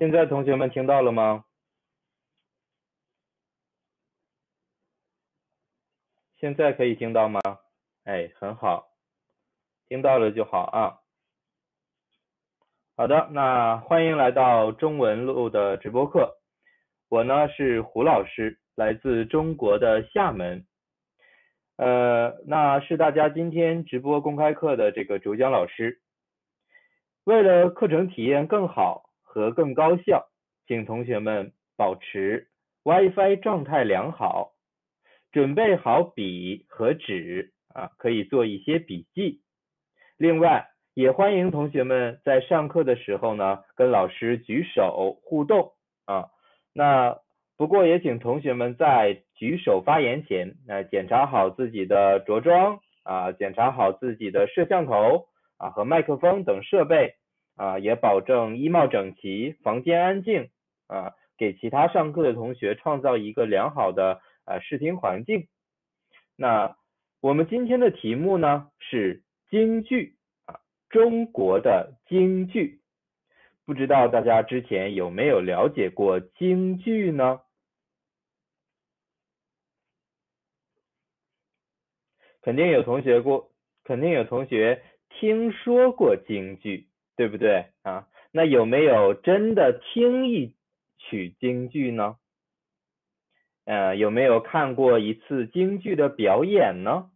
现在同学们听到了吗？现在可以听到吗？哎，很好，听到了就好啊。好的，那欢迎来到中文路的直播课。我呢是胡老师，来自中国的厦门。呃，那是大家今天直播公开课的这个主讲老师。为了课程体验更好。和更高效，请同学们保持 WiFi 状态良好，准备好笔和纸啊，可以做一些笔记。另外，也欢迎同学们在上课的时候呢，跟老师举手互动啊。那不过也请同学们在举手发言前，那检查好自己的着装啊，检查好自己的摄像头啊和麦克风等设备。啊，也保证衣帽整齐，房间安静啊，给其他上课的同学创造一个良好的呃视听环境。那我们今天的题目呢是京剧啊，中国的京剧。不知道大家之前有没有了解过京剧呢？肯定有同学过，肯定有同学听说过京剧。对不对啊？那有没有真的听一曲京剧呢？呃，有没有看过一次京剧的表演呢？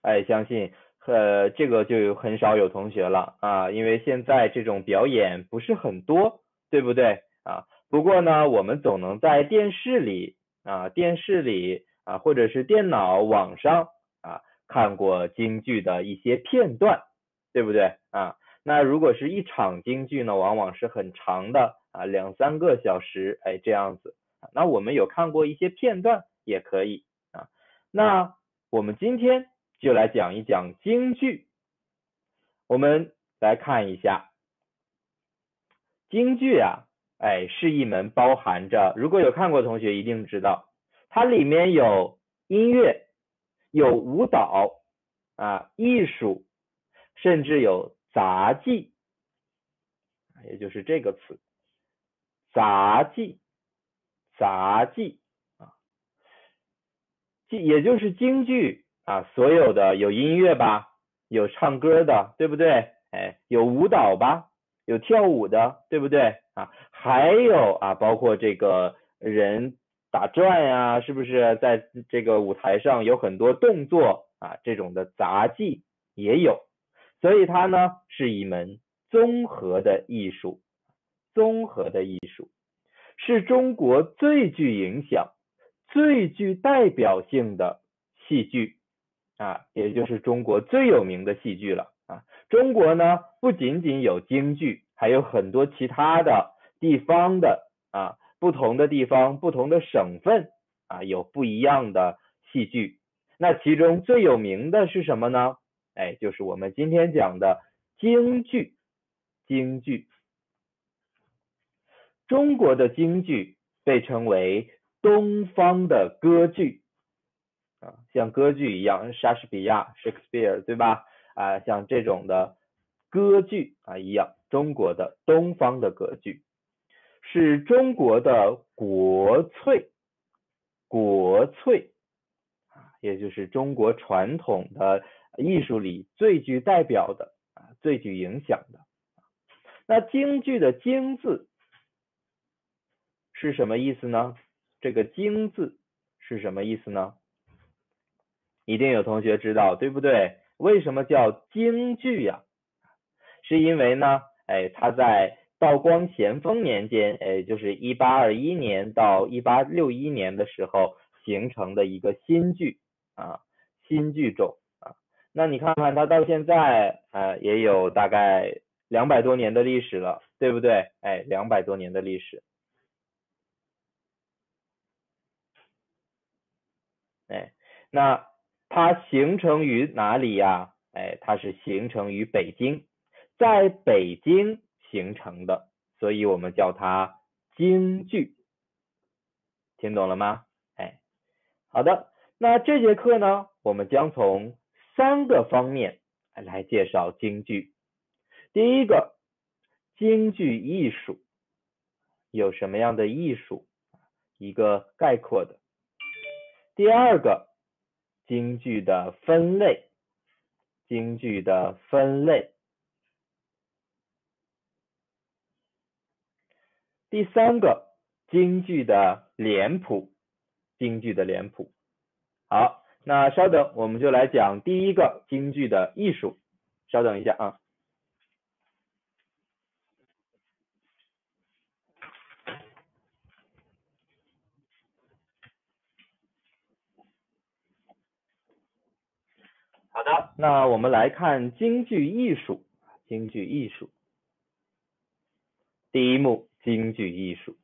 哎，相信呃这个就很少有同学了啊，因为现在这种表演不是很多，对不对啊？不过呢，我们总能在电视里啊，电视里啊，或者是电脑网上啊，看过京剧的一些片段。对不对啊？那如果是一场京剧呢，往往是很长的啊，两三个小时，哎，这样子。那我们有看过一些片段也可以啊。那我们今天就来讲一讲京剧。我们来看一下，京剧啊，哎，是一门包含着，如果有看过同学一定知道，它里面有音乐，有舞蹈啊，艺术。甚至有杂技，也就是这个词，杂技，杂技啊，也就是京剧啊，所有的有音乐吧，有唱歌的，对不对？哎，有舞蹈吧，有跳舞的，对不对？啊，还有啊，包括这个人打转呀，是不是在这个舞台上有很多动作啊？这种的杂技也有。所以它呢是一门综合的艺术，综合的艺术是中国最具影响、最具代表性的戏剧啊，也就是中国最有名的戏剧了啊。中国呢不仅仅有京剧，还有很多其他的地方的啊，不同的地方、不同的省份啊有不一样的戏剧。那其中最有名的是什么呢？哎，就是我们今天讲的京剧，京剧，中国的京剧被称为东方的歌剧啊，像歌剧一样，莎士比亚，Shakespeare，对吧？啊，像这种的歌剧啊一样，中国的东方的歌剧是中国的国粹，国粹啊，也就是中国传统的。艺术里最具代表的啊，最具影响的。那京剧的“京”字是什么意思呢？这个“京”字是什么意思呢？一定有同学知道，对不对？为什么叫京剧呀？是因为呢，哎，它在道光、咸丰年间，哎，就是一八二一年到一八六一年的时候形成的一个新剧啊，新剧种。那你看看它到现在，呃，也有大概两百多年的历史了，对不对？哎，两百多年的历史。哎，那它形成于哪里呀？哎，它是形成于北京，在北京形成的，所以我们叫它京剧。听懂了吗？哎，好的。那这节课呢，我们将从三个方面来介绍京剧。第一个，京剧艺术有什么样的艺术？一个概括的。第二个，京剧的分类。京剧的分类。第三个，京剧的脸谱。京剧的脸谱。好。那稍等，我们就来讲第一个京剧的艺术。稍等一下啊。好的，那我们来看京剧艺术。京剧艺术，第一幕，京剧艺术。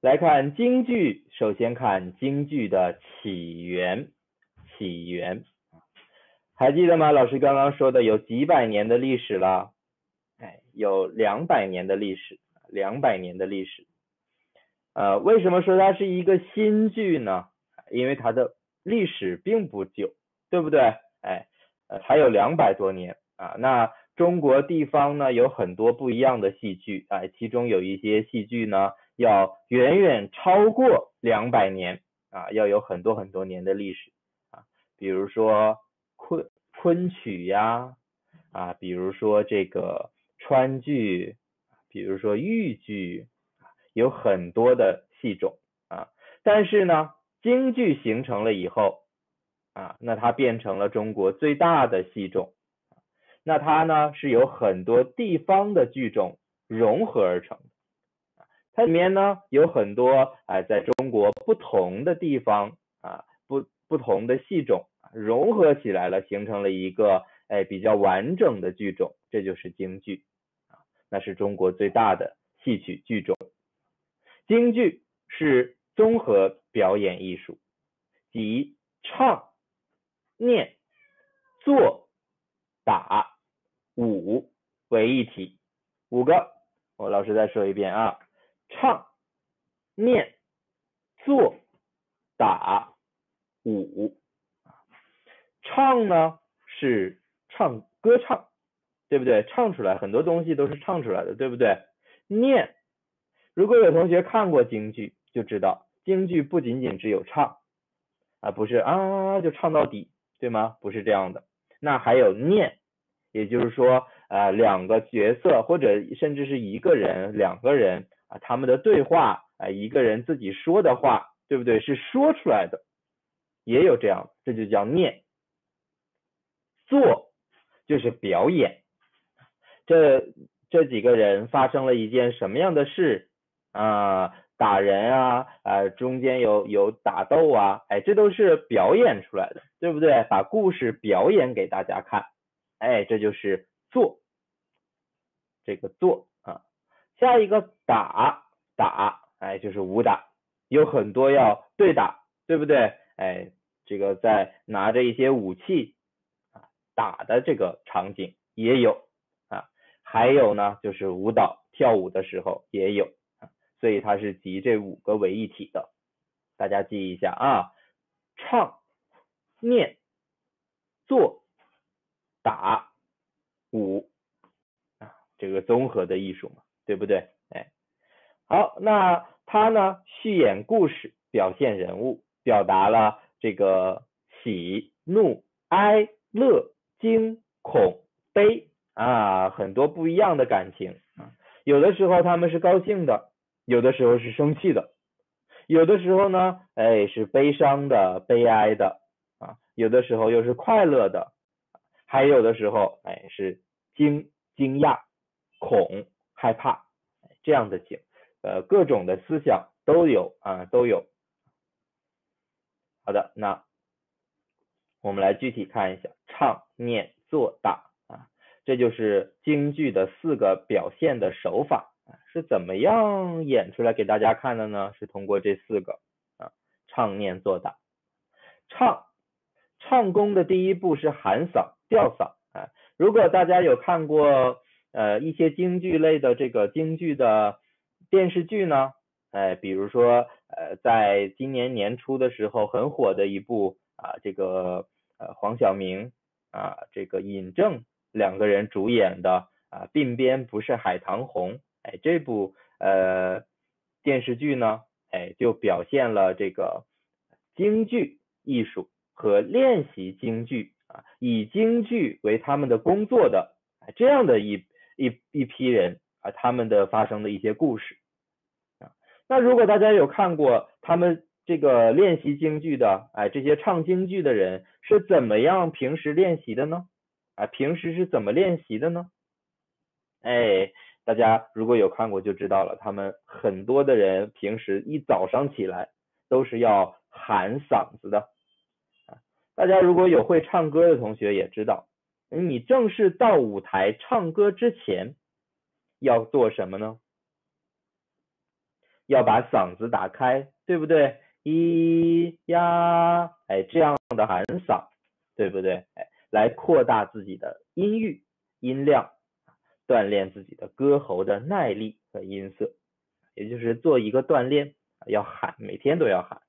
来看京剧，首先看京剧的起源，起源还记得吗？老师刚刚说的有几百年的历史了，哎，有两百年的历史，两百年的历史，呃，为什么说它是一个新剧呢？因为它的历史并不久，对不对？哎，呃，才有两百多年啊。那中国地方呢，有很多不一样的戏剧，哎，其中有一些戏剧呢。要远远超过两百年啊，要有很多很多年的历史啊，比如说昆昆曲呀，啊，比如说这个川剧，比如说豫剧，有很多的戏种啊，但是呢，京剧形成了以后啊，那它变成了中国最大的戏种，那它呢是由很多地方的剧种融合而成。它里面呢有很多哎，在中国不同的地方啊，不不同的戏种融合起来了，形成了一个哎比较完整的剧种，这就是京剧啊，那是中国最大的戏曲剧种。京剧是综合表演艺术，集唱、念、做、打、舞为一体，五个。我老师再说一遍啊。唱、念、做、打、舞。唱呢是唱歌唱，对不对？唱出来很多东西都是唱出来的，对不对？念，如果有同学看过京剧，就知道京剧不仅仅只有唱啊，不是啊就唱到底，对吗？不是这样的，那还有念，也就是说啊，两个角色或者甚至是一个人两个人。啊，他们的对话，啊，一个人自己说的话，对不对？是说出来的，也有这样，这就叫念。做就是表演，这这几个人发生了一件什么样的事啊？打人啊，呃，中间有有打斗啊，哎，这都是表演出来的，对不对？把故事表演给大家看，哎，这就是做，这个做。下一个打打，哎，就是武打，有很多要对打，对不对？哎，这个在拿着一些武器啊打的这个场景也有啊，还有呢，就是舞蹈跳舞的时候也有，所以它是集这五个为一体的，大家记一下啊，唱、念、做、打、舞啊，这个综合的艺术嘛。对不对？哎，好，那他呢？序演故事，表现人物，表达了这个喜、怒、哀、乐、惊、恐、悲啊，很多不一样的感情。有的时候他们是高兴的，有的时候是生气的，有的时候呢，哎，是悲伤的、悲哀的啊，有的时候又是快乐的，还有的时候，哎，是惊、惊讶、恐。害怕这样的景，呃，各种的思想都有啊，都有。好的，那我们来具体看一下唱念做打啊，这就是京剧的四个表现的手法啊，是怎么样演出来给大家看的呢？是通过这四个啊，唱念做打。唱，唱功的第一步是喊嗓、吊嗓。啊。如果大家有看过。呃，一些京剧类的这个京剧的电视剧呢，哎，比如说，呃，在今年年初的时候很火的一部啊，这个呃黄晓明啊，这个尹正两个人主演的啊，鬓边不是海棠红，哎，这部呃电视剧呢，哎，就表现了这个京剧艺术和练习京剧啊，以京剧为他们的工作的这样的一。一一批人啊，他们的发生的一些故事啊。那如果大家有看过他们这个练习京剧的，哎，这些唱京剧的人是怎么样平时练习的呢？啊，平时是怎么练习的呢？哎，大家如果有看过就知道了。他们很多的人平时一早上起来都是要喊嗓子的。啊，大家如果有会唱歌的同学也知道。你正式到舞台唱歌之前，要做什么呢？要把嗓子打开，对不对？咿呀，哎，这样的喊嗓，对不对？哎，来扩大自己的音域、音量，锻炼自己的歌喉的耐力和音色，也就是做一个锻炼，要喊，每天都要喊。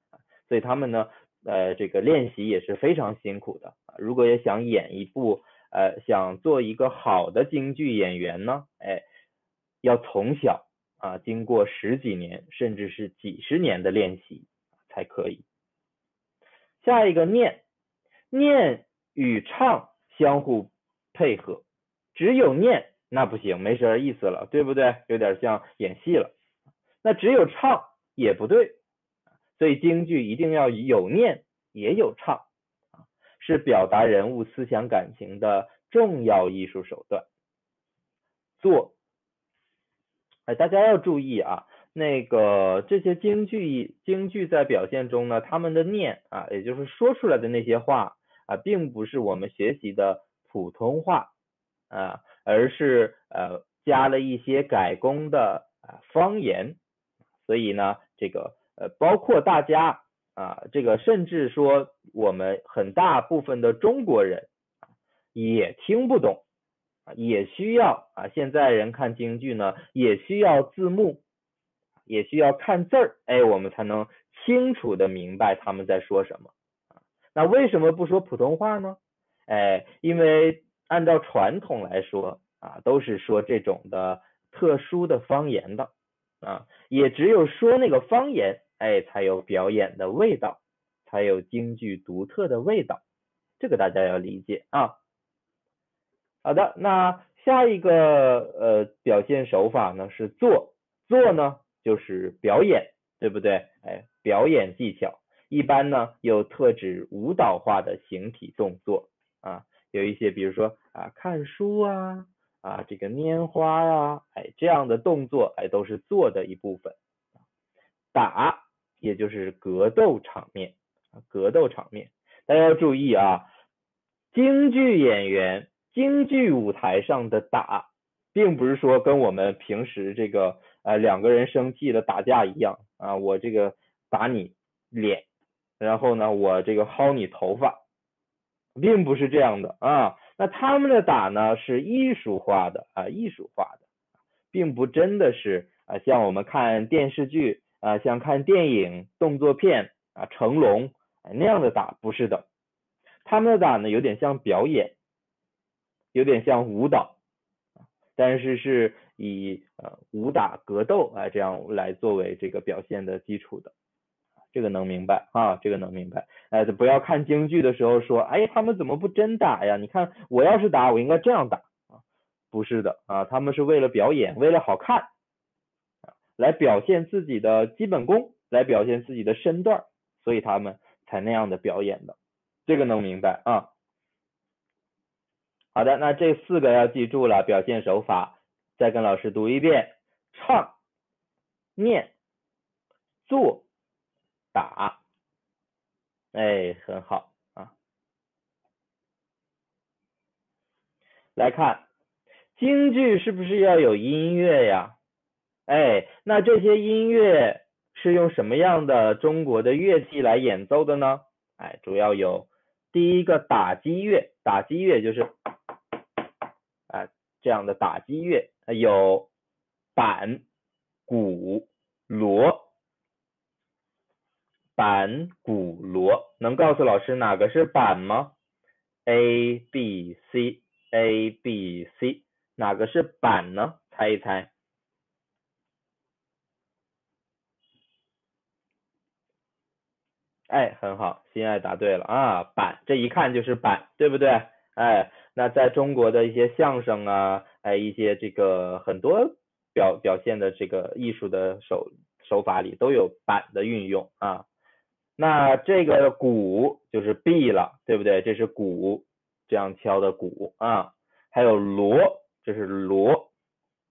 所以他们呢，呃，这个练习也是非常辛苦的。如果也想演一部。呃，想做一个好的京剧演员呢，哎，要从小啊，经过十几年甚至是几十年的练习才可以。下一个念，念与唱相互配合，只有念那不行，没啥意思了，对不对？有点像演戏了。那只有唱也不对，所以京剧一定要有念也有唱。是表达人物思想感情的重要艺术手段。做，哎，大家要注意啊，那个这些京剧，京剧在表现中呢，他们的念啊，也就是说出来的那些话啊，并不是我们学习的普通话啊，而是呃加了一些改工的啊方言，所以呢，这个呃包括大家。啊，这个甚至说我们很大部分的中国人也听不懂，也需要啊，现在人看京剧呢，也需要字幕，也需要看字儿，哎，我们才能清楚的明白他们在说什么。那为什么不说普通话呢？哎，因为按照传统来说啊，都是说这种的特殊的方言的啊，也只有说那个方言。哎，才有表演的味道，才有京剧独特的味道，这个大家要理解啊。好的，那下一个呃表现手法呢是做做呢就是表演，对不对？哎，表演技巧一般呢又特指舞蹈化的形体动作啊，有一些比如说啊看书啊啊这个拈花啊，哎这样的动作哎都是做的一部分，打。也就是格斗场面啊，格斗场面，大家要注意啊，京剧演员京剧舞台上的打，并不是说跟我们平时这个呃两个人生气的打架一样啊，我这个打你脸，然后呢我这个薅你头发，并不是这样的啊，那他们的打呢是艺术化的啊，艺术化的，并不真的是啊像我们看电视剧。啊，像看电影动作片啊，成龙那样的打不是的，他们的打呢有点像表演，有点像舞蹈，但是是以呃武打格斗啊这样来作为这个表现的基础的，这个能明白啊，这个能明白，哎，不要看京剧的时候说，哎，他们怎么不真打呀？你看我要是打，我应该这样打啊，不是的啊，他们是为了表演，为了好看。来表现自己的基本功，来表现自己的身段，所以他们才那样的表演的，这个能明白啊？好的，那这四个要记住了，表现手法，再跟老师读一遍：唱、念、做、打。哎，很好啊。来看，京剧是不是要有音乐呀？哎，那这些音乐是用什么样的中国的乐器来演奏的呢？哎，主要有第一个打击乐，打击乐就是，哎，这样的打击乐，有板、鼓、锣、板、鼓、锣。能告诉老师哪个是板吗？A、B、C、A、B、C，哪个是板呢？猜一猜。哎，很好，心爱答对了啊，板这一看就是板，对不对？哎，那在中国的一些相声啊，哎，一些这个很多表表现的这个艺术的手手法里都有板的运用啊。那这个鼓就是 B 了，对不对？这是鼓，这样敲的鼓啊。还有锣，这是锣，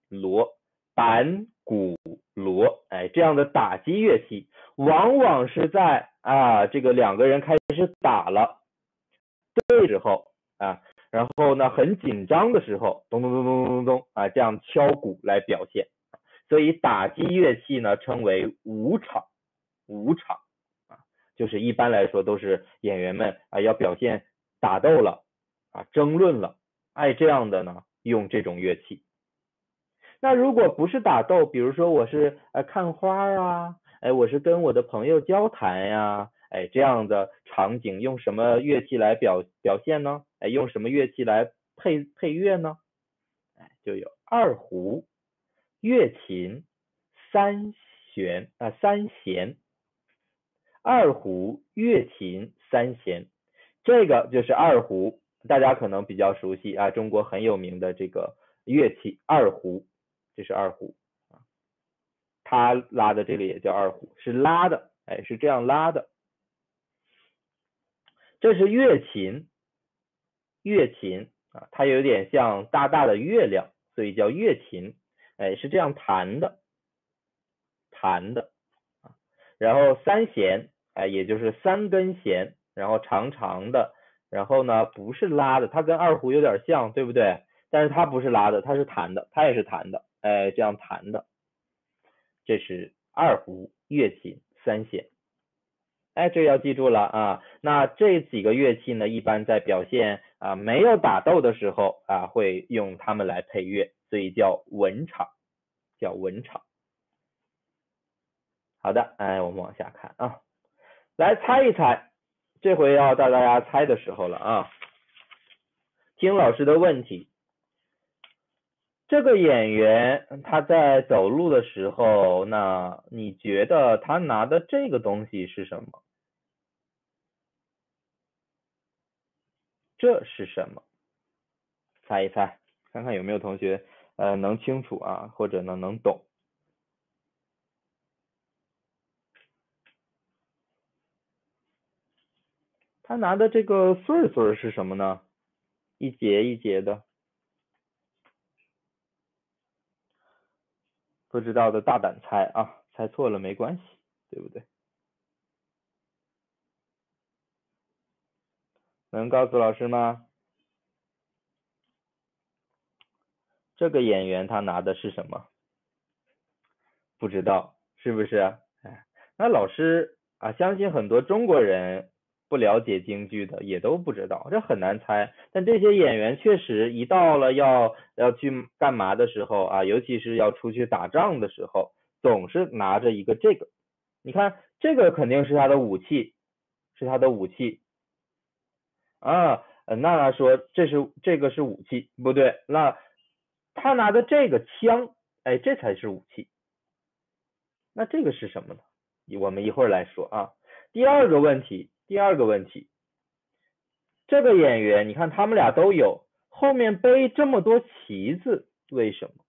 锣板。鼓锣，哎，这样的打击乐器，往往是在啊，这个两个人开始打了，对，时候啊，然后呢，很紧张的时候，咚咚咚咚咚咚咚，啊，这样敲鼓来表现。所以打击乐器呢，称为舞场，舞场啊，就是一般来说都是演员们啊，要表现打斗了，啊，争论了，哎，这样的呢，用这种乐器。那如果不是打斗，比如说我是呃看花啊，哎我是跟我的朋友交谈呀，哎这样的场景用什么乐器来表表现呢？哎用什么乐器来配配乐呢？哎就有二胡、月琴、三弦啊三弦，二胡、月琴、三弦，这个就是二胡，大家可能比较熟悉啊，中国很有名的这个乐器二胡。这是二胡啊，他拉的这个也叫二胡，是拉的，哎，是这样拉的。这是月琴，月琴啊，它有点像大大的月亮，所以叫月琴。哎，是这样弹的，弹的啊。然后三弦，哎，也就是三根弦，然后长长的，然后呢不是拉的，它跟二胡有点像，对不对？但是它不是拉的，它是弹的，它也是弹的。哎，这样弹的，这是二胡、乐器、三弦，哎，这要记住了啊。那这几个乐器呢，一般在表现啊没有打斗的时候啊，会用它们来配乐，所以叫文场，叫文场。好的，哎，我们往下看啊，来猜一猜，这回要带大家猜的时候了啊，听老师的问题。这个演员他在走路的时候，那你觉得他拿的这个东西是什么？这是什么？猜一猜，看看有没有同学呃能清楚啊，或者呢能懂。他拿的这个穗穗是什么呢？一节一节的。不知道的，大胆猜啊！猜错了没关系，对不对？能告诉老师吗？这个演员他拿的是什么？不知道是不是？哎，那老师啊，相信很多中国人。不了解京剧的也都不知道，这很难猜。但这些演员确实一到了要要去干嘛的时候啊，尤其是要出去打仗的时候，总是拿着一个这个。你看，这个肯定是他的武器，是他的武器啊。娜娜说这是这个是武器，不对，那他拿的这个枪，哎，这才是武器。那这个是什么呢？我们一会儿来说啊。第二个问题。第二个问题，这个演员，你看他们俩都有，后面背这么多旗子，为什么？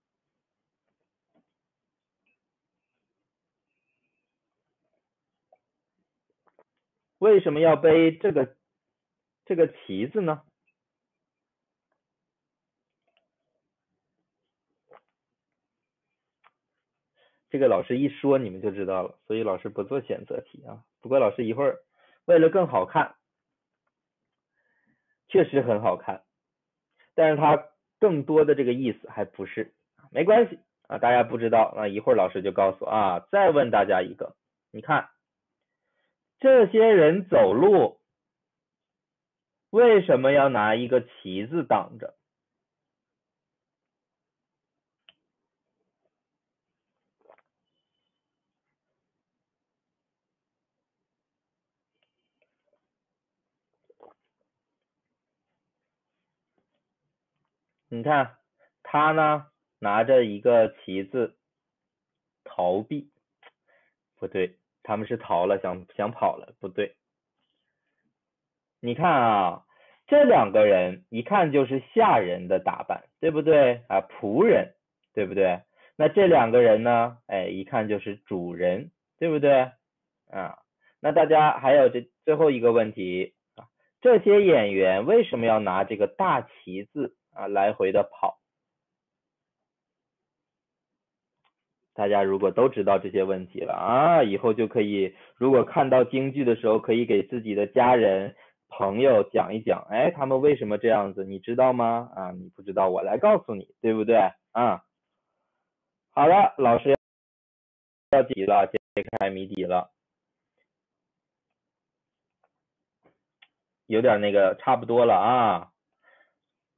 为什么要背这个这个旗子呢？这个老师一说你们就知道了，所以老师不做选择题啊。不过老师一会儿。为了更好看，确实很好看，但是它更多的这个意思还不是，没关系啊，大家不知道，那一会儿老师就告诉啊。再问大家一个，你看这些人走路为什么要拿一个旗子挡着？你看他呢，拿着一个旗子逃避，不对，他们是逃了，想想跑了，不对。你看啊，这两个人一看就是下人的打扮，对不对啊？仆人，对不对？那这两个人呢？哎，一看就是主人，对不对？啊，那大家还有这最后一个问题啊？这些演员为什么要拿这个大旗子？啊，来回的跑。大家如果都知道这些问题了啊，以后就可以，如果看到京剧的时候，可以给自己的家人、朋友讲一讲。哎，他们为什么这样子？你知道吗？啊，你不知道，我来告诉你，对不对？啊，好了，老师要底了，揭开谜底了，有点那个，差不多了啊。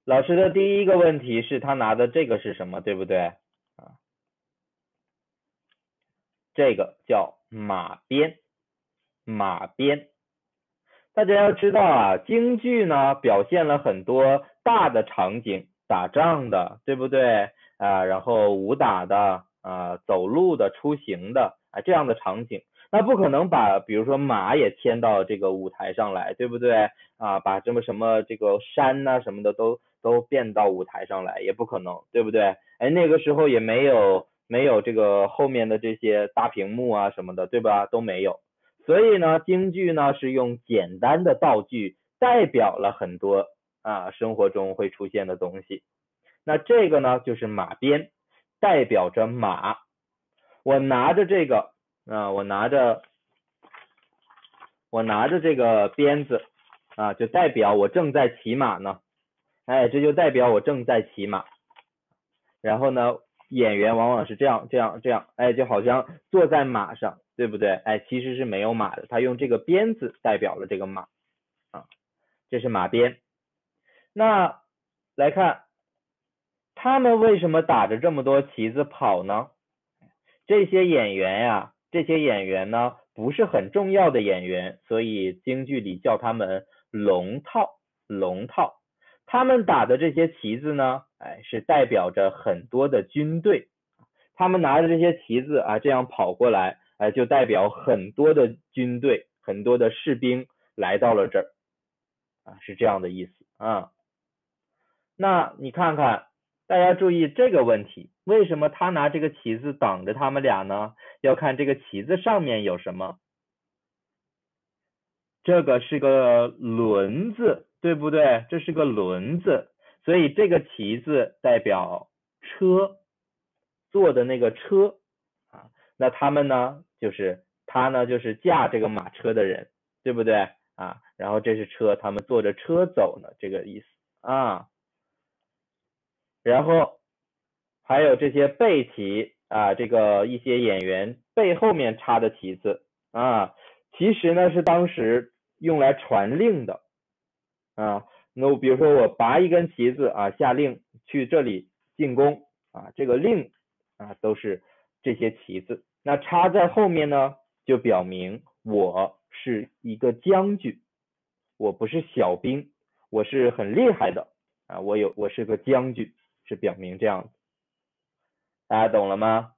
老师的第一个问题是，他拿的这个是什么，对不对？啊，这个叫马鞭，马鞭。大家要知道啊，京剧呢表现了很多大的场景，打仗的，对不对？啊，然后武打的，啊，走路的、出行的，啊，这样的场景。那不可能把，比如说马也牵到这个舞台上来，对不对？啊，把这么什么这个山呐什么的都都变到舞台上来也不可能，对不对？哎，那个时候也没有没有这个后面的这些大屏幕啊什么的，对吧？都没有。所以呢，京剧呢是用简单的道具代表了很多啊生活中会出现的东西。那这个呢就是马鞭，代表着马。我拿着这个。啊，我拿着我拿着这个鞭子啊，就代表我正在骑马呢。哎，这就代表我正在骑马。然后呢，演员往往是这样这样这样，哎，就好像坐在马上，对不对？哎，其实是没有马的，他用这个鞭子代表了这个马啊，这是马鞭。那来看他们为什么打着这么多旗子跑呢？这些演员呀。这些演员呢，不是很重要的演员，所以京剧里叫他们龙套。龙套，他们打的这些旗子呢，哎，是代表着很多的军队。他们拿着这些旗子啊，这样跑过来，哎，就代表很多的军队、很多的士兵来到了这儿，啊，是这样的意思啊。那你看看。大家注意这个问题，为什么他拿这个旗子挡着他们俩呢？要看这个旗子上面有什么。这个是个轮子，对不对？这是个轮子，所以这个旗子代表车坐的那个车啊。那他们呢，就是他呢，就是驾这个马车的人，对不对啊？然后这是车，他们坐着车走呢，这个意思啊。然后还有这些背旗啊，这个一些演员背后面插的旗子啊，其实呢是当时用来传令的啊。那比如说我拔一根旗子啊，下令去这里进攻啊，这个令啊都是这些旗子。那插在后面呢，就表明我是一个将军，我不是小兵，我是很厉害的啊，我有我是个将军。是表明这样子，大家懂了吗？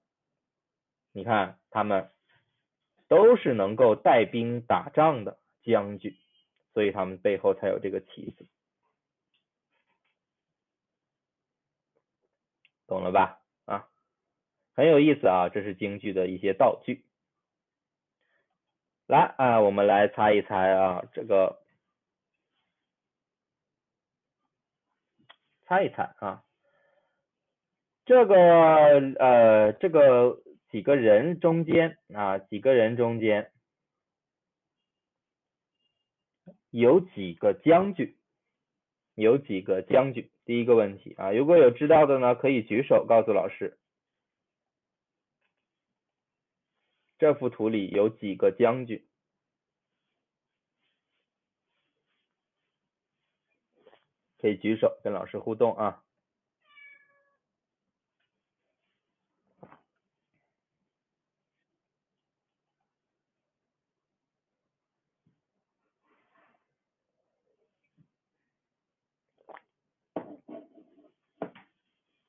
你看他们都是能够带兵打仗的将军，所以他们背后才有这个旗子，懂了吧？啊，很有意思啊，这是京剧的一些道具。来啊，我们来猜一猜啊，这个猜一猜啊。这个呃，这个几个人中间啊，几个人中间有几个将军？有几个将军？第一个问题啊，如果有知道的呢，可以举手告诉老师。这幅图里有几个将军？可以举手跟老师互动啊。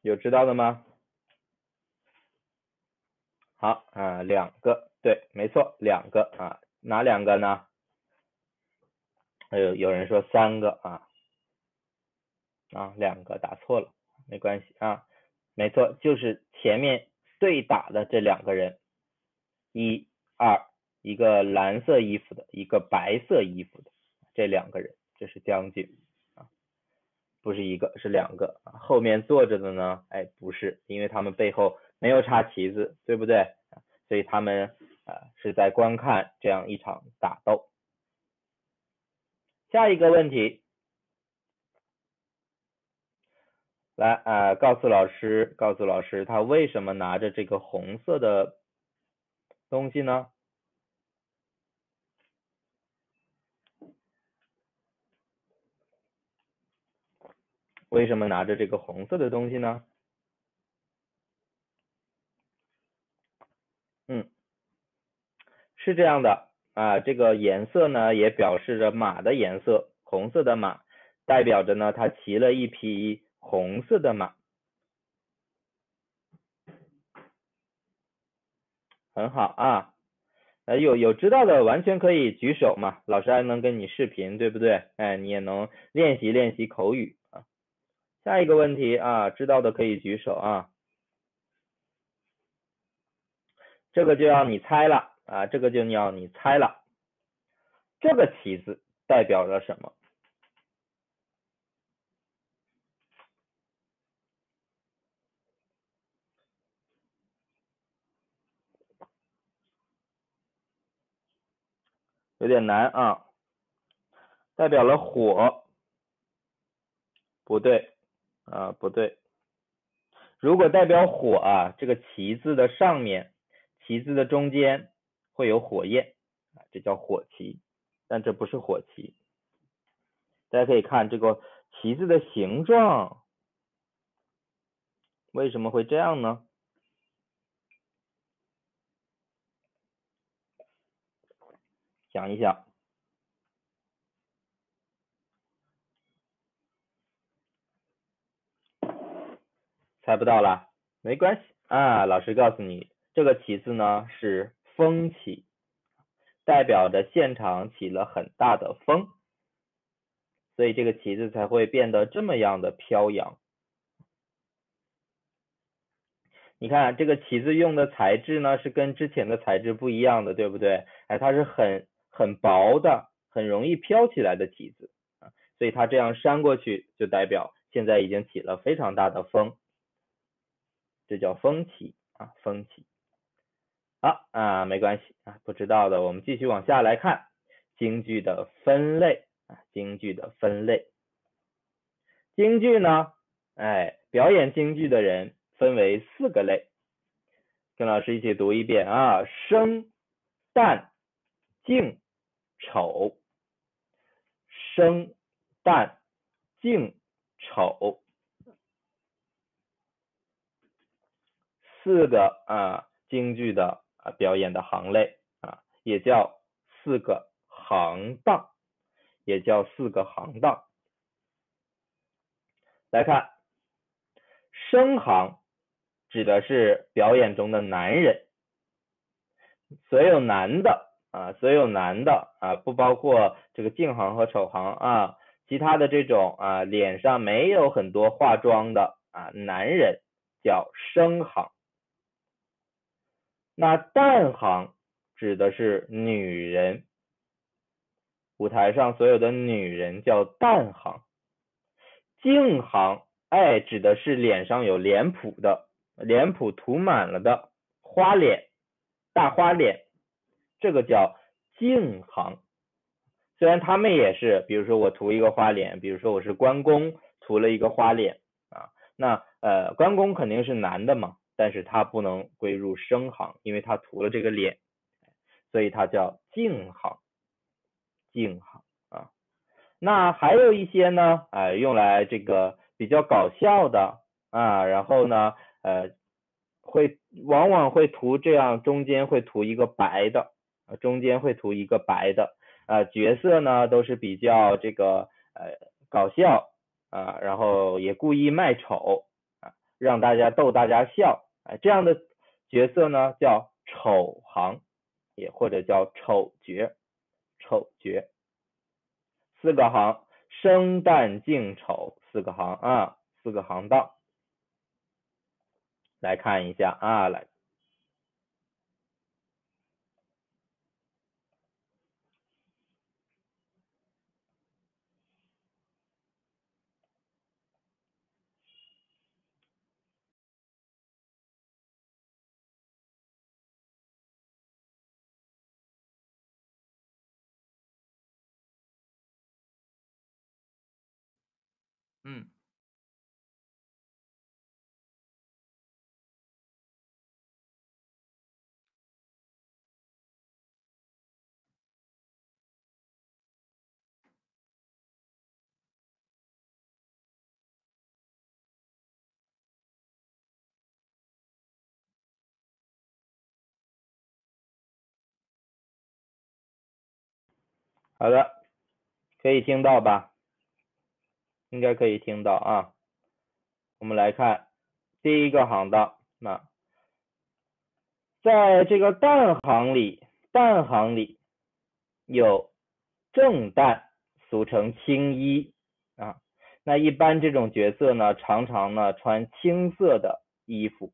有知道的吗？好，啊，两个，对，没错，两个啊，哪两个呢？还有人说三个啊，啊，两个打错了，没关系啊，没错，就是前面对打的这两个人，一、二，一个蓝色衣服的，一个白色衣服的，这两个人，这是将军。不是一个是两个，后面坐着的呢？哎，不是，因为他们背后没有插旗子，对不对？所以他们啊是在观看这样一场打斗。下一个问题，来啊，告诉老师，告诉老师，他为什么拿着这个红色的东西呢？为什么拿着这个红色的东西呢？嗯，是这样的啊，这个颜色呢也表示着马的颜色，红色的马代表着呢他骑了一匹红色的马。很好啊，呃，有有知道的完全可以举手嘛，老师还能跟你视频，对不对？哎你也能练习练习口语。下一个问题啊，知道的可以举手啊。这个就要你猜了啊，这个就要你猜了。这个旗子代表了什么？有点难啊，代表了火？不对。啊，不对。如果代表火啊，这个旗子的上面、旗子的中间会有火焰，这叫火旗。但这不是火旗。大家可以看这个旗子的形状，为什么会这样呢？想一想。猜不到了，没关系啊，老师告诉你，这个旗子呢是风旗，代表着现场起了很大的风，所以这个旗子才会变得这么样的飘扬。你看这个旗子用的材质呢是跟之前的材质不一样的，对不对？哎，它是很很薄的，很容易飘起来的旗子，所以它这样扇过去就代表现在已经起了非常大的风。这叫风起啊，风起。好啊，没关系啊，不知道的，我们继续往下来看京剧的分类啊，京剧的分类。京剧呢，哎，表演京剧的人分为四个类，跟老师一起读一遍啊，生、旦、净、丑。生、旦、净、丑。四个啊，京剧的啊表演的行类啊，也叫四个行当，也叫四个行当。来看，生行指的是表演中的男人，所有男的啊，所有男的啊，不包括这个净行和丑行啊，其他的这种啊，脸上没有很多化妆的啊，男人叫生行。那旦行指的是女人，舞台上所有的女人叫旦行。净行，哎，指的是脸上有脸谱的，脸谱涂满了的花脸，大花脸，这个叫镜行。虽然他们也是，比如说我涂一个花脸，比如说我是关公涂了一个花脸啊，那呃，关公肯定是男的嘛。但是它不能归入生行，因为它涂了这个脸，所以它叫静行，静行啊。那还有一些呢，哎，用来这个比较搞笑的啊，然后呢，呃，会往往会涂这样，中间会涂一个白的，中间会涂一个白的啊，角色呢都是比较这个呃搞笑啊，然后也故意卖丑啊，让大家逗大家笑。哎，这样的角色呢叫丑行，也或者叫丑角，丑角，四个行，生旦净丑四个行啊，四个行当，来看一下啊，来。好的，可以听到吧？应该可以听到啊。我们来看第一个行当，那在这个旦行里，旦行里有正旦，俗称青衣啊。那一般这种角色呢，常常呢穿青色的衣服，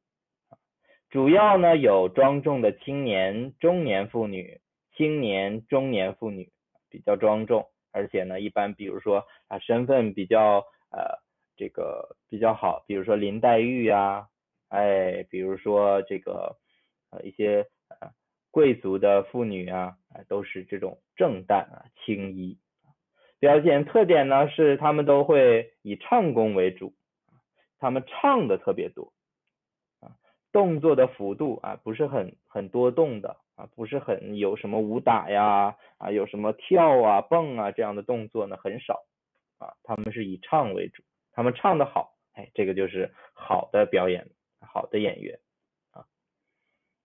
主要呢有庄重的青年、中年妇女、青年、中年妇女。比较庄重，而且呢，一般比如说啊，身份比较呃这个比较好，比如说林黛玉呀，哎，比如说这个呃一些呃贵族的妇女啊，都是这种正旦啊，青衣。表现特点呢是他们都会以唱功为主，他们唱的特别多，啊，动作的幅度啊不是很很多动的。不是很有什么武打呀，啊，有什么跳啊、蹦啊这样的动作呢？很少，啊，他们是以唱为主，他们唱的好，哎，这个就是好的表演，好的演员，啊，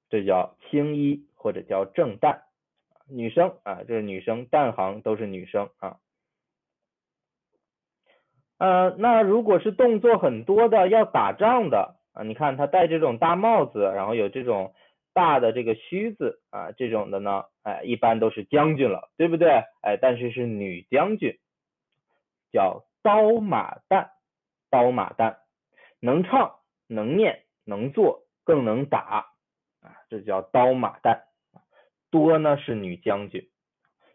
这叫青衣或者叫正旦，女生啊，这是女生，旦行都是女生啊，呃，那如果是动作很多的，要打仗的，啊，你看他戴这种大帽子，然后有这种。大的这个须子啊，这种的呢，哎，一般都是将军了，对不对？哎，但是是女将军，叫刀马旦，刀马旦能唱能念能做，更能打啊，这叫刀马旦。多呢是女将军，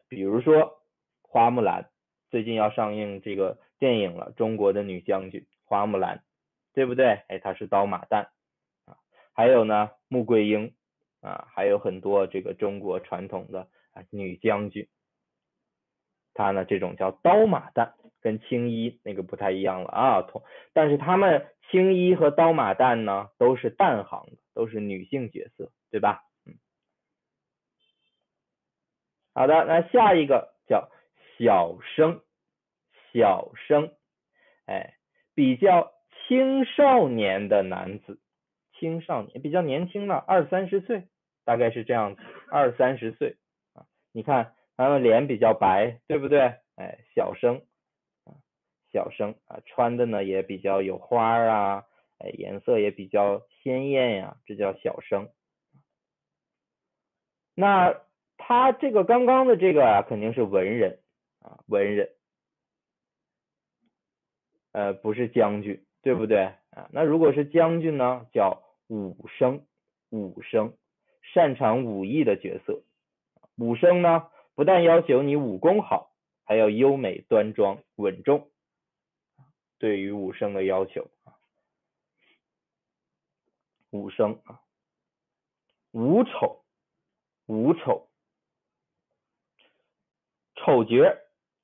比如说花木兰，最近要上映这个电影了，中国的女将军花木兰，对不对？哎，她是刀马旦啊，还有呢，穆桂英。啊，还有很多这个中国传统的啊女将军，她呢这种叫刀马旦，跟青衣那个不太一样了啊。同，但是他们青衣和刀马旦呢都是旦行的，都是女性角色，对吧？嗯。好的，那下一个叫小生，小生，哎，比较青少年的男子，青少年比较年轻了，二三十岁。大概是这样子，二三十岁啊，你看，他们脸比较白，对不对？哎，小生，啊小生啊，穿的呢也比较有花儿啊，哎，颜色也比较鲜艳呀，这叫小生。那他这个刚刚的这个啊，肯定是文人啊，文人，呃，不是将军，对不对啊？那如果是将军呢，叫武生，武生。擅长武艺的角色，武生呢，不但要求你武功好，还要优美端庄稳重。对于武生的要求，武生啊，武丑，武丑，丑角，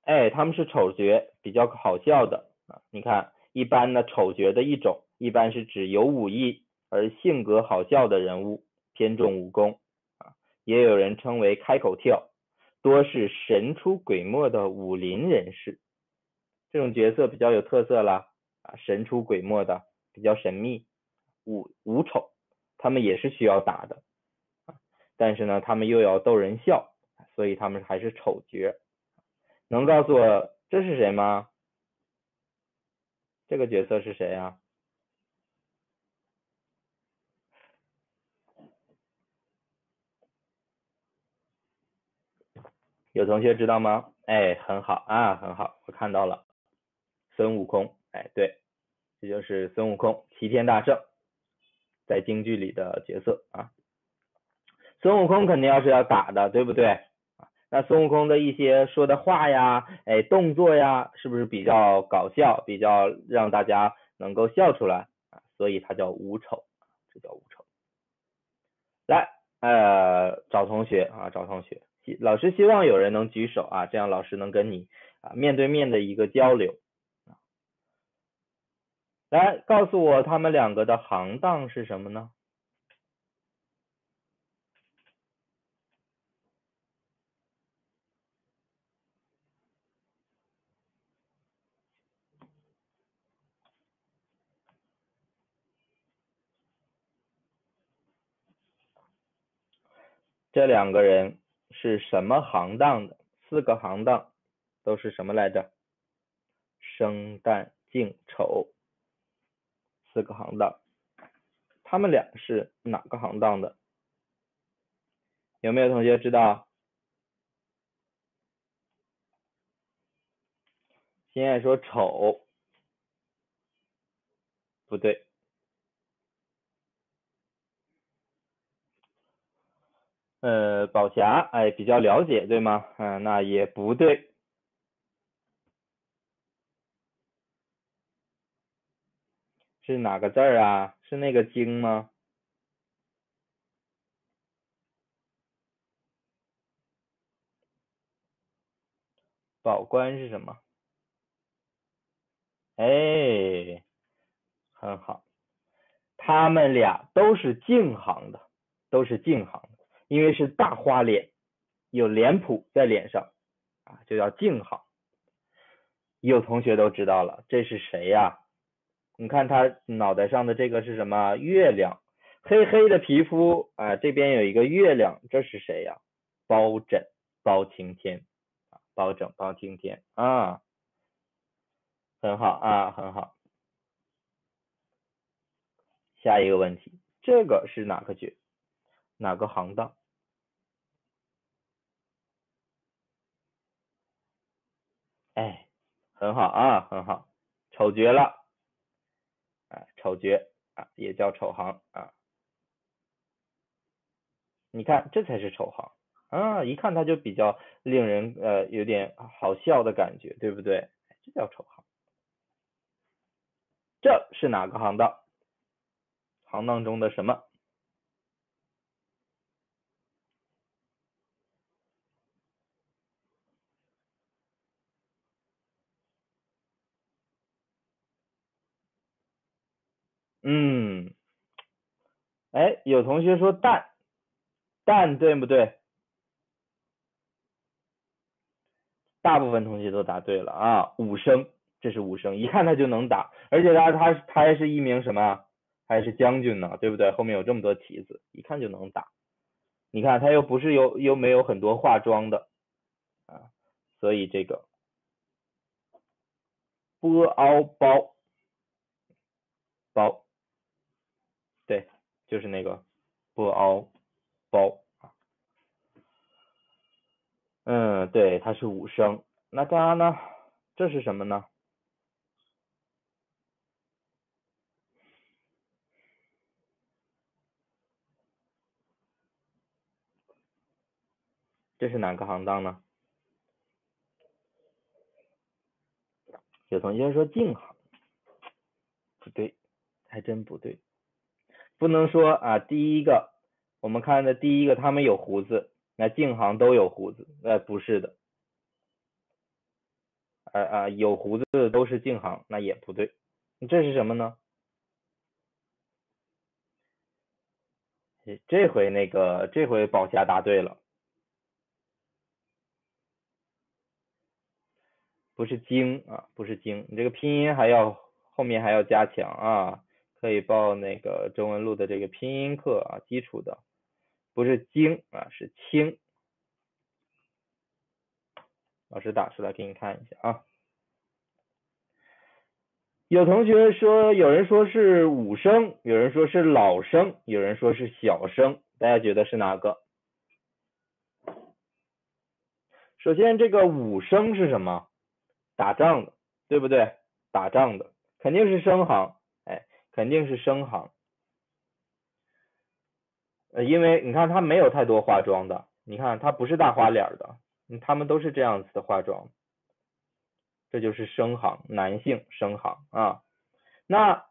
哎，他们是丑角，比较好笑的啊。你看，一般呢，丑角的一种，一般是指有武艺而性格好笑的人物。偏重武功啊，也有人称为开口跳，多是神出鬼没的武林人士。这种角色比较有特色啦啊，神出鬼没的，比较神秘。武武丑，他们也是需要打的，但是呢，他们又要逗人笑，所以他们还是丑角。能告诉我这是谁吗？这个角色是谁啊？有同学知道吗？哎，很好啊，很好，我看到了。孙悟空，哎，对，这就是孙悟空，齐天大圣，在京剧里的角色啊。孙悟空肯定要是要打的，对不对？那孙悟空的一些说的话呀，哎，动作呀，是不是比较搞笑，比较让大家能够笑出来啊？所以他叫无丑，这叫无丑。来，呃，找同学啊，找同学。老师希望有人能举手啊，这样老师能跟你啊面对面的一个交流。来，告诉我他们两个的行当是什么呢？这两个人。是什么行当的？四个行当都是什么来着？生、旦、净、丑，四个行当，他们俩是哪个行当的？有没有同学知道？现在说丑，不对。呃，宝霞，哎，比较了解对吗？嗯，那也不对，是哪个字儿啊？是那个“经”吗？宝官是什么？哎，很好，他们俩都是净行的，都是净行。因为是大花脸，有脸谱在脸上，啊，就叫静好。有同学都知道了，这是谁呀？你看他脑袋上的这个是什么？月亮，黑黑的皮肤，啊，这边有一个月亮，这是谁呀？包拯，包青天，包拯，包青天，啊，很好啊，很好。下一个问题，这个是哪个角？哪个行当？哎，很好啊，很好，丑绝了，啊，丑绝啊，也叫丑行啊。你看，这才是丑行啊，一看它就比较令人呃有点好笑的感觉，对不对？这叫丑行。这是哪个行当？行当中的什么？哎，有同学说蛋，蛋对不对？大部分同学都答对了啊，武生，这是武生，一看他就能打，而且他他他还是一名什么啊？还是将军呢，对不对？后面有这么多旗子，一看就能打。你看他又不是有又没有很多化妆的，啊，所以这个 b a y 包，包。就是那个波凹包啊，嗯，对，它是五声。那大家呢？这是什么呢？这是哪个行当呢？有同学说静行，不对，还真不对。不能说啊，第一个，我们看的第一个，他们有胡子，那净行都有胡子，那不是的，啊啊，有胡子的都是净行，那也不对，这是什么呢？这回那个，这回宝霞答对了，不是京啊，不是京，你这个拼音还要后面还要加强啊。可以报那个中文录的这个拼音课啊，基础的，不是精啊，是轻。老师打出来给你看一下啊。有同学说，有人说是武声，有人说是老声，有人说是小声，大家觉得是哪个？首先，这个武声是什么？打仗的，对不对？打仗的，肯定是声行。肯定是生行，呃，因为你看他没有太多化妆的，你看他不是大花脸的，他们都是这样子的化妆，这就是生行男性生行啊。那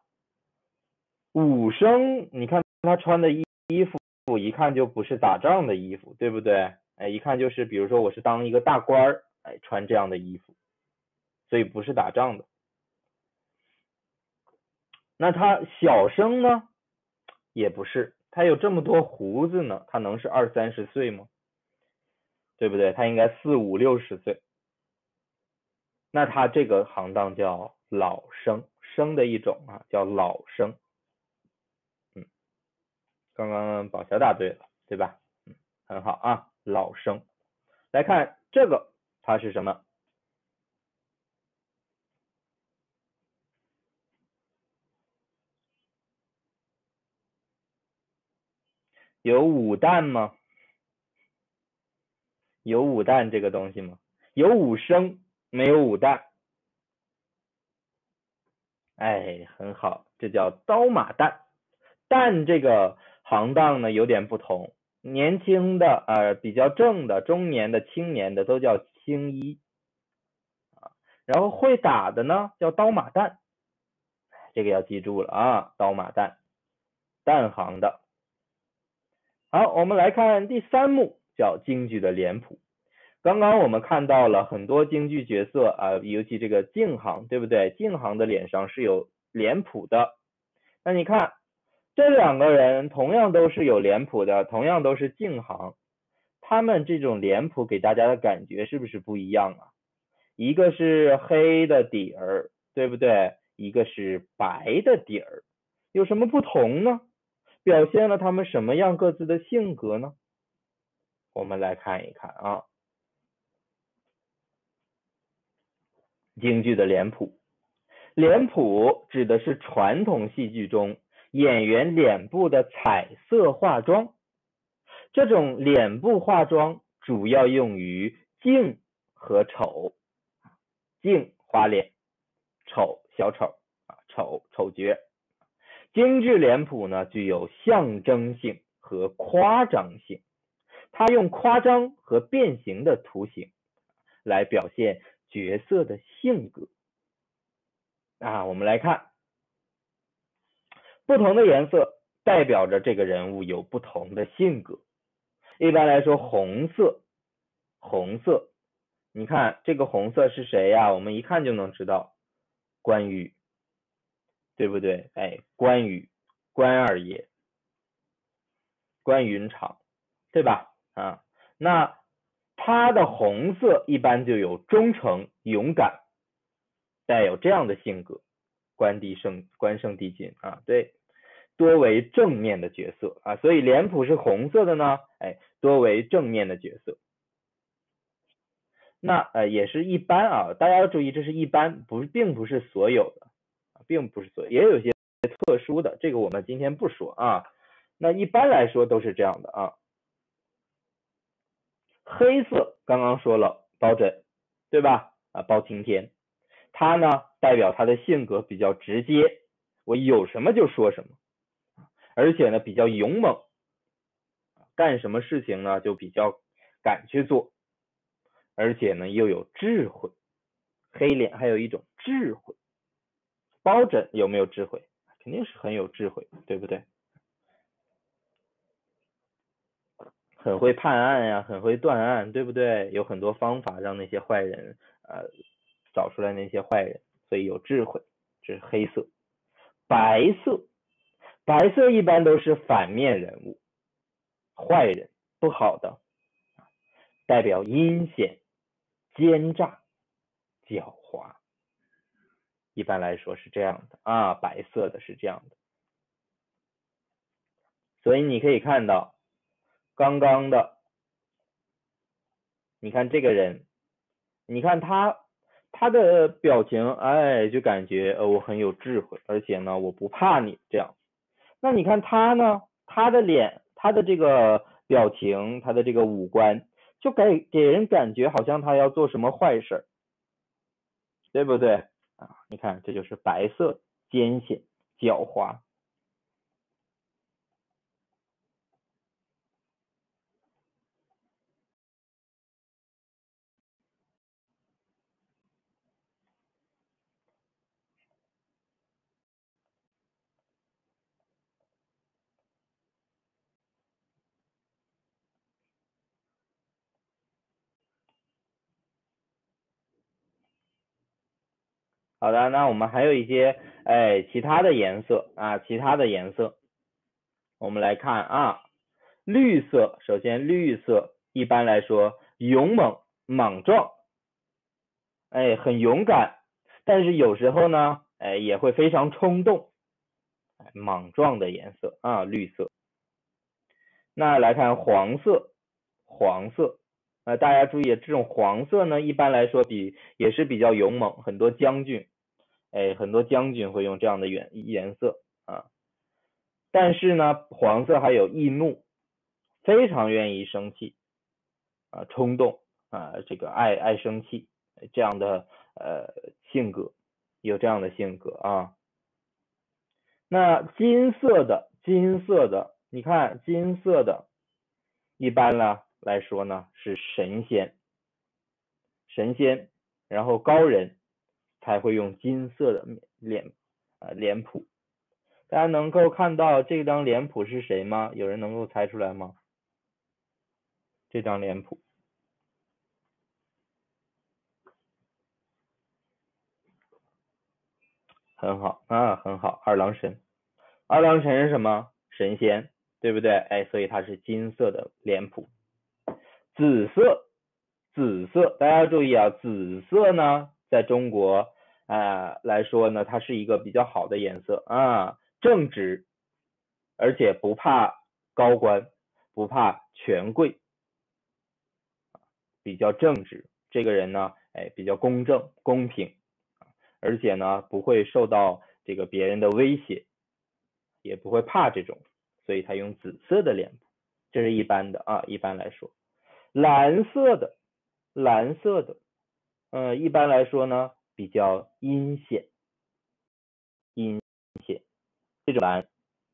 武生，你看他穿的衣衣服，一看就不是打仗的衣服，对不对？哎，一看就是，比如说我是当一个大官儿，哎，穿这样的衣服，所以不是打仗的。那他小生呢？也不是，他有这么多胡子呢，他能是二三十岁吗？对不对？他应该四五六十岁。那他这个行当叫老生，生的一种啊，叫老生。嗯，刚刚宝霞答对了，对吧？嗯，很好啊，老生。来看这个，它是什么？有五旦吗？有五旦这个东西吗？有五声，没有五旦。哎，很好，这叫刀马旦。旦这个行当呢，有点不同，年轻的呃比较正的，中年的、青年的都叫青衣啊。然后会打的呢，叫刀马旦。这个要记住了啊，刀马旦，旦行的。好，我们来看第三幕，叫京剧的脸谱。刚刚我们看到了很多京剧角色啊，尤其这个净行，对不对？净行的脸上是有脸谱的。那你看，这两个人同样都是有脸谱的，同样都是净行，他们这种脸谱给大家的感觉是不是不一样啊？一个是黑的底儿，对不对？一个是白的底儿，有什么不同呢？表现了他们什么样各自的性格呢？我们来看一看啊，京剧的脸谱，脸谱指的是传统戏剧中演员脸部的彩色化妆。这种脸部化妆主要用于静和丑，静花脸，丑小丑啊丑丑角。精致脸谱呢，具有象征性和夸张性，它用夸张和变形的图形来表现角色的性格。啊，我们来看，不同的颜色代表着这个人物有不同的性格。一般来说，红色，红色，你看这个红色是谁呀？我们一看就能知道，关羽。对不对？哎，关羽、关二爷、关云长，对吧？啊，那他的红色一般就有忠诚、勇敢，带有这样的性格。关帝圣、关圣帝君啊，对，多为正面的角色啊，所以脸谱是红色的呢，哎，多为正面的角色。那呃也是一般啊，大家要注意，这是一般，不，并不是所有的。并不是也有些特殊的，这个我们今天不说啊。那一般来说都是这样的啊。黑色刚刚说了包拯，对吧？啊，包青天，他呢代表他的性格比较直接，我有什么就说什么，而且呢比较勇猛，干什么事情呢就比较敢去做，而且呢又有智慧，黑脸还有一种智慧。包拯有没有智慧？肯定是很有智慧，对不对？很会判案呀，很会断案，对不对？有很多方法让那些坏人，呃，找出来那些坏人，所以有智慧。这是黑色，白色，白色一般都是反面人物，坏人，不好的，代表阴险、奸诈、狡。一般来说是这样的啊，白色的，是这样的。所以你可以看到，刚刚的，你看这个人，你看他，他的表情，哎，就感觉呃我很有智慧，而且呢我不怕你这样。那你看他呢，他的脸，他的这个表情，他的这个五官，就给给人感觉好像他要做什么坏事，对不对？啊，你看，这就是白色、艰险、狡猾。好的，那我们还有一些，哎，其他的颜色啊，其他的颜色，我们来看啊，绿色，首先绿色，一般来说，勇猛、莽撞，哎，很勇敢，但是有时候呢，哎，也会非常冲动，莽撞的颜色啊，绿色。那来看黄色，黄色。那大家注意，这种黄色呢，一般来说比也是比较勇猛，很多将军，哎，很多将军会用这样的颜颜色啊。但是呢，黄色还有易怒，非常愿意生气啊，冲动啊，这个爱爱生气这样的呃性格，有这样的性格啊。那金色的金色的，你看金色的，一般呢？来说呢是神仙，神仙，然后高人才会用金色的脸，呃脸谱。大家能够看到这张脸谱是谁吗？有人能够猜出来吗？这张脸谱，很好啊，很好。二郎神，二郎神是什么？神仙，对不对？哎，所以他是金色的脸谱。紫色，紫色，大家要注意啊！紫色呢，在中国啊来说呢，它是一个比较好的颜色啊，正直，而且不怕高官，不怕权贵，比较正直。这个人呢，哎，比较公正公平，而且呢，不会受到这个别人的威胁，也不会怕这种，所以他用紫色的脸部，这是一般的啊，一般来说。蓝色的，蓝色的，呃，一般来说呢，比较阴险，阴险，这种蓝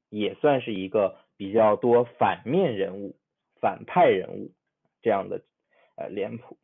也算是一个比较多反面人物、反派人物这样的呃脸谱。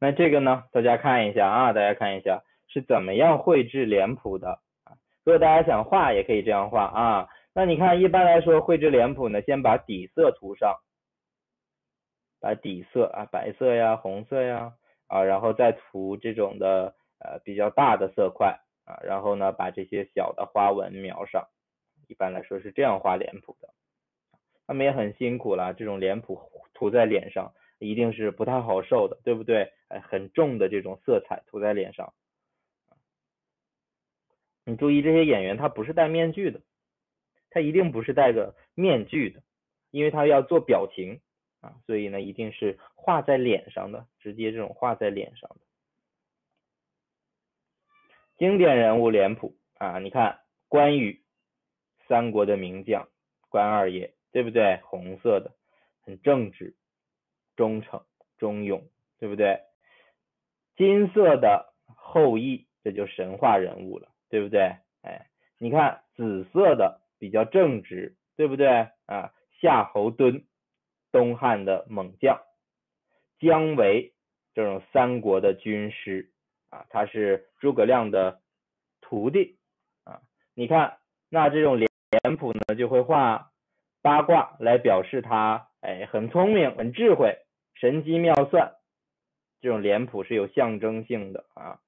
那这个呢？大家看一下啊，大家看一下是怎么样绘制脸谱的啊。如果大家想画，也可以这样画啊。那你看，一般来说绘制脸谱呢，先把底色涂上，把底色啊，白色呀、红色呀啊，然后再涂这种的呃比较大的色块啊，然后呢把这些小的花纹描上。一般来说是这样画脸谱的。那么也很辛苦了，这种脸谱涂在脸上，一定是不太好受的，对不对？哎，很重的这种色彩涂在脸上。你注意这些演员，他不是戴面具的，他一定不是戴个面具的，因为他要做表情啊，所以呢，一定是画在脸上的，直接这种画在脸上的。经典人物脸谱啊，你看关羽，三国的名将，关二爷，对不对？红色的，很正直、忠诚、忠勇，对不对？金色的后裔，这就神话人物了，对不对？哎，你看紫色的比较正直，对不对啊？夏侯惇，东汉的猛将，姜维这种三国的军师啊，他是诸葛亮的徒弟啊。你看那这种脸脸谱呢，就会画八卦来表示他，哎，很聪明，很智慧，神机妙算。这种脸谱是有象征性的啊，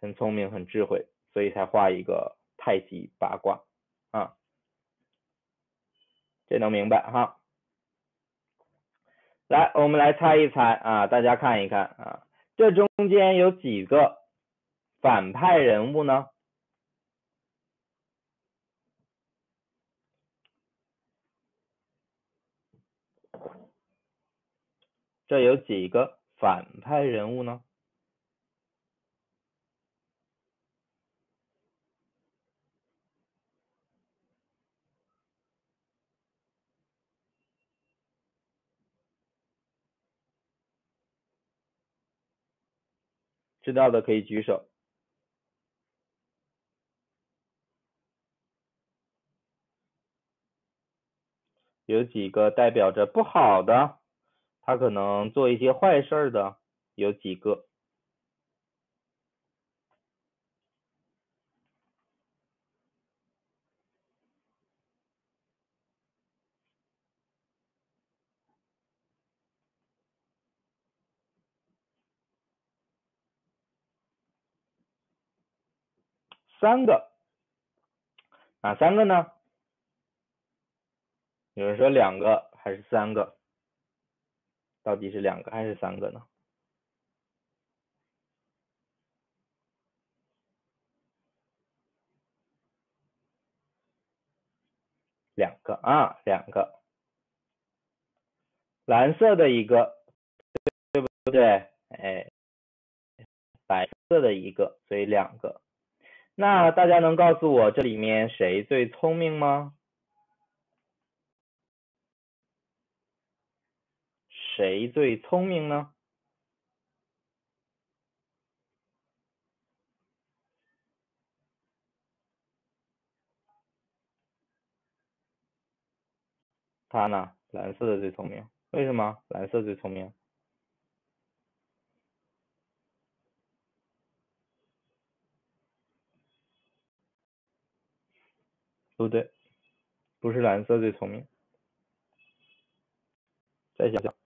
很聪明，很智慧，所以才画一个太极八卦啊，这能明白哈？来，我们来猜一猜啊，大家看一看啊，这中间有几个反派人物呢？这有几个？反派人物呢？知道的可以举手。有几个代表着不好的？他可能做一些坏事的有几个？三个？哪三个呢？有人说两个，还是三个？到底是两个还是三个呢？两个啊，两个，蓝色的一个，对不对？哎，白色的一个，所以两个。那大家能告诉我这里面谁最聪明吗？谁最聪明呢？它呢？蓝色的最聪明。为什么？蓝色最聪明？不对，不是蓝色最聪明。再想想。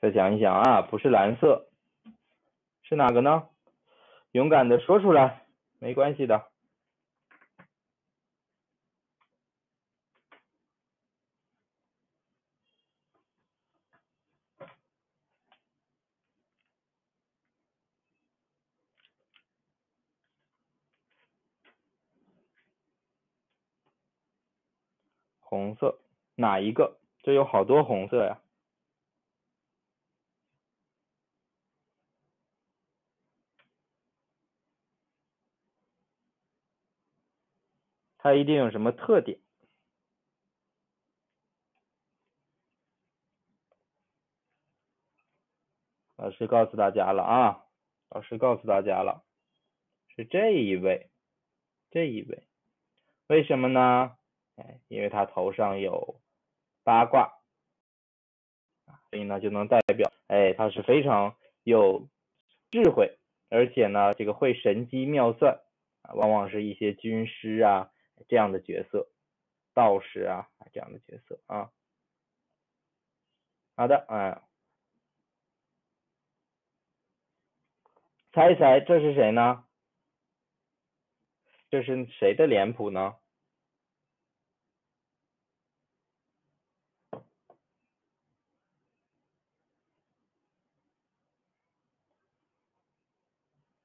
再想一想啊，不是蓝色，是哪个呢？勇敢的说出来，没关系的。红色，哪一个？这有好多红色呀。他一定有什么特点？老师告诉大家了啊！老师告诉大家了，是这一位，这一位。为什么呢？哎，因为他头上有八卦所以呢就能代表哎，他是非常有智慧，而且呢这个会神机妙算往往是一些军师啊。这样的角色，道士啊，这样的角色啊，好的，哎，猜一猜这是谁呢？这是谁的脸谱呢？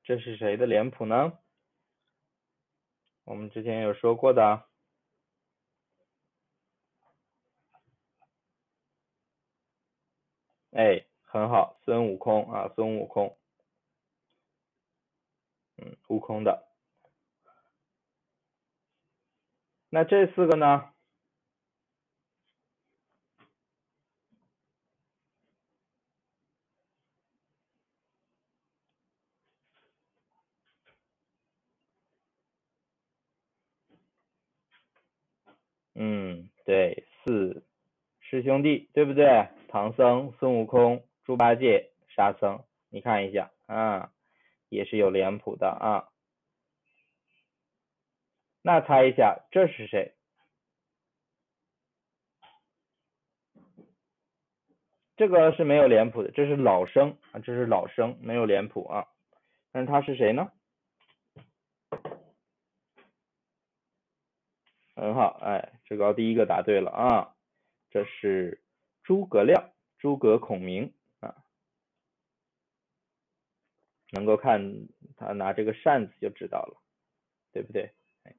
这是谁的脸谱呢？我们之前有说过的，哎，很好，孙悟空啊，孙悟空，嗯，悟空的，那这四个呢？嗯，对，四师兄弟对不对？唐僧、孙悟空、猪八戒、沙僧，你看一下啊，也是有脸谱的啊。那猜一下这是谁？这个是没有脸谱的，这是老生啊，这是老生，没有脸谱啊。但是他是谁呢？很好，哎，志高第一个答对了啊，这是诸葛亮，诸葛孔明啊，能够看他拿这个扇子就知道了，对不对？哎，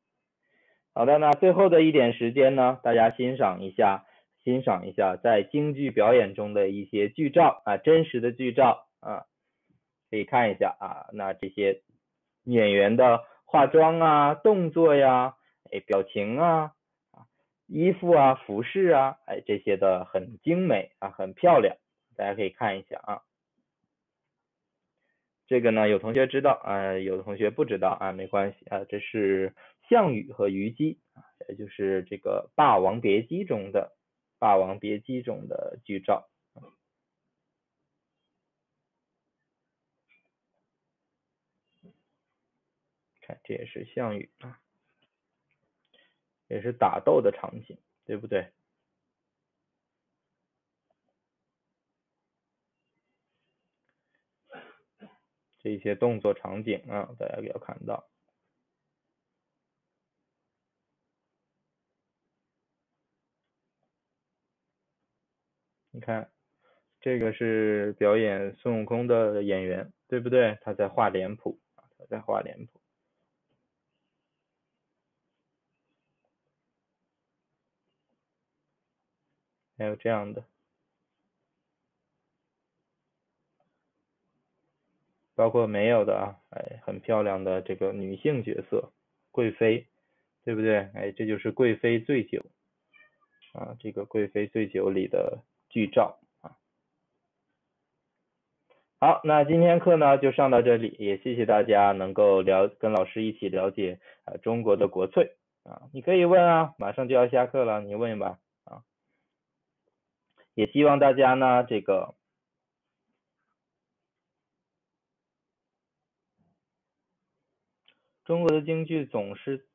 好的，那最后的一点时间呢，大家欣赏一下，欣赏一下在京剧表演中的一些剧照啊，真实的剧照啊，可以看一下啊，那这些演员的化妆啊，动作呀。哎，表情啊，啊，衣服啊，服饰啊，哎，这些的很精美啊，很漂亮，大家可以看一下啊。这个呢，有同学知道啊，有同学不知道啊，没关系啊，这是项羽和虞姬啊，也就是这个《霸王别姬》中的《霸王别姬》中的剧照。看，这也是项羽啊。也是打斗的场景，对不对？这些动作场景啊，大家要看到。你看，这个是表演孙悟空的演员，对不对？他在画脸谱他在画脸谱。还有这样的，包括没有的啊，哎，很漂亮的这个女性角色，贵妃，对不对？哎，这就是贵妃醉酒，啊，这个贵妃醉酒里的剧照啊。好，那今天课呢就上到这里，也谢谢大家能够了跟老师一起了解啊中国的国粹啊。你可以问啊，马上就要下课了，你问吧。也希望大家呢，这个中国的京剧总是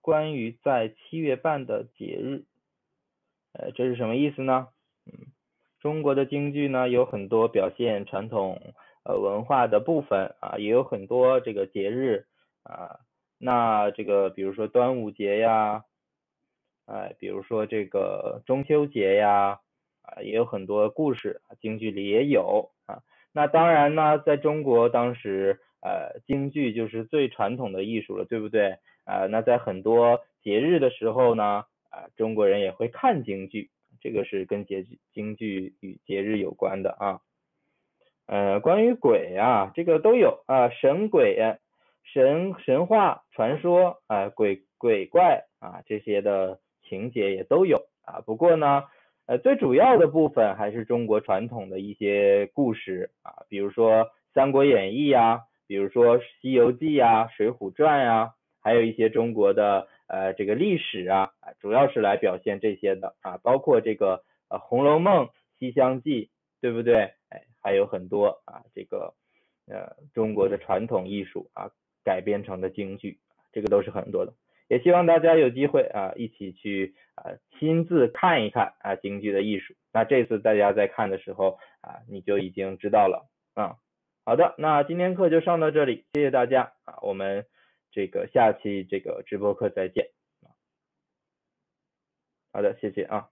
关于在七月半的节日，呃，这是什么意思呢？嗯，中国的京剧呢有很多表现传统呃文化的部分啊，也有很多这个节日啊，那这个比如说端午节呀，哎，比如说这个中秋节呀。啊，也有很多故事啊，京剧里也有啊。那当然呢，在中国当时，呃，京剧就是最传统的艺术了，对不对？啊，那在很多节日的时候呢，啊，中国人也会看京剧，这个是跟节剧、京剧与节日有关的啊。呃，关于鬼啊，这个都有啊，神鬼、神神话传说啊，鬼鬼怪啊，这些的情节也都有啊。不过呢，呃，最主要的部分还是中国传统的一些故事啊，比如说《三国演义》呀，比如说《西游记》呀，《水浒传》呀，还有一些中国的呃这个历史啊，主要是来表现这些的啊，包括这个呃《红楼梦》《西厢记》，对不对？哎，还有很多啊，这个呃中国的传统艺术啊，改编成的京剧，这个都是很多的。也希望大家有机会啊，一起去啊，亲自看一看啊，京剧的艺术。那这次大家在看的时候啊，你就已经知道了啊。好的，那今天课就上到这里，谢谢大家啊，我们这个下期这个直播课再见好的，谢谢啊。